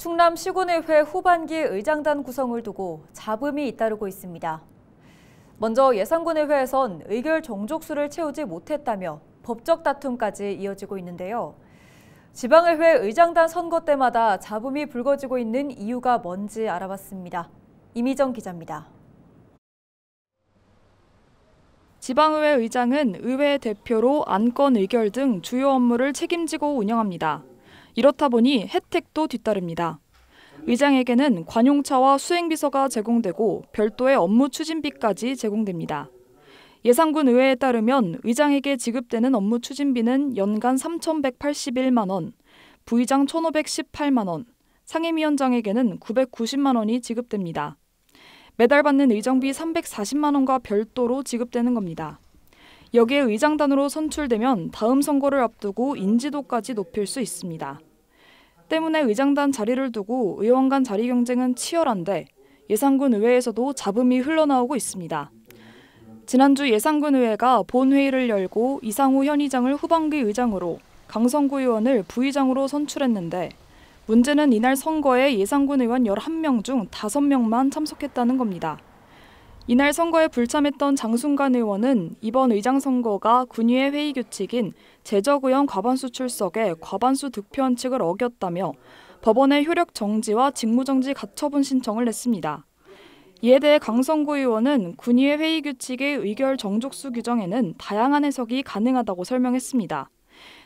충남 시군의회 후반기 의장단 구성을 두고 잡음이 잇따르고 있습니다. 먼저 예산군의회에선 의결 종족수를 채우지 못했다며 법적 다툼까지 이어지고 있는데요. 지방의회 의장단 선거 때마다 잡음이 불거지고 있는 이유가 뭔지 알아봤습니다. 이미정 기자입니다. 지방의회 의장은 의회 대표로 안건 의결 등 주요 업무를 책임지고 운영합니다. 이렇다 보니 혜택도 뒤따릅니다. 의장에게는 관용차와 수행비서가 제공되고 별도의 업무 추진비까지 제공됩니다. 예산군 의회에 따르면 의장에게 지급되는 업무 추진비는 연간 3,181만 원, 부의장 1,518만 원, 상임위원장에게는 990만 원이 지급됩니다. 매달 받는 의정비 340만 원과 별도로 지급되는 겁니다. 여기에 의장단으로 선출되면 다음 선거를 앞두고 인지도까지 높일 수 있습니다. 때문에 의장단 자리를 두고 의원 간 자리 경쟁은 치열한데 예산군 의회에서도 잡음이 흘러나오고 있습니다. 지난주 예산군 의회가 본회의를 열고 이상우 현 의장을 후반기 의장으로 강성구 의원을 부의장으로 선출했는데 문제는 이날 선거에 예산군 의원 11명 중 5명만 참석했다는 겁니다. 이날 선거에 불참했던 장순관 의원은 이번 의장 선거가 군의회 위의 규칙인 제적의원 과반수 출석에 과반수 득표 측을 어겼다며 법원에 효력 정지와 직무정지 가처분 신청을 냈습니다. 이에 대해 강성구 의원은 군의회 위 회의 규칙의 의결 정족수 규정에는 다양한 해석이 가능하다고 설명했습니다.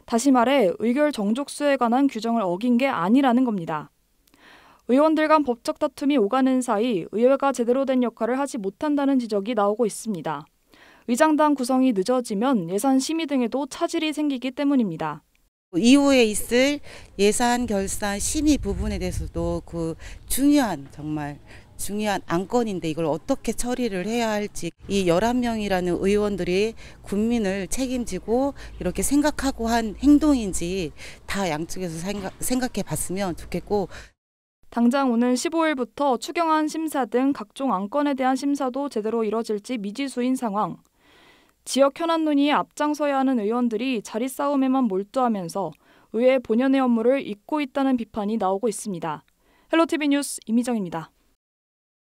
다시 말해 의결 정족수에 관한 규정을 어긴 게 아니라는 겁니다. 의원들 간 법적 다툼이 오가는 사이 의회가 제대로 된 역할을 하지 못한다는 지적이 나오고 있습니다. 의장단 구성이 늦어지면 예산 심의 등에도 차질이 생기기 때문입니다. 이후에 있을 예산 결산 심의 부분에 대해서도 그 중요한 정말 중요한 안건인데 이걸 어떻게 처리를 해야 할지 이 11명이라는 의원들이 국민을 책임지고 이렇게 생각하고 한 행동인지 다 양쪽에서 생각, 생각해 봤으면 좋겠고 당장 오는 15일부터 추경안 심사 등 각종 안건에 대한 심사도 제대로 이뤄질지 미지수인 상황. 지역 현안 논의에 앞장서야 하는 의원들이 자리 싸움에만 몰두하면서 의회 본연의 업무를 잊고 있다는 비판이 나오고 있습니다. 헬로티비 뉴스 이미정입니다.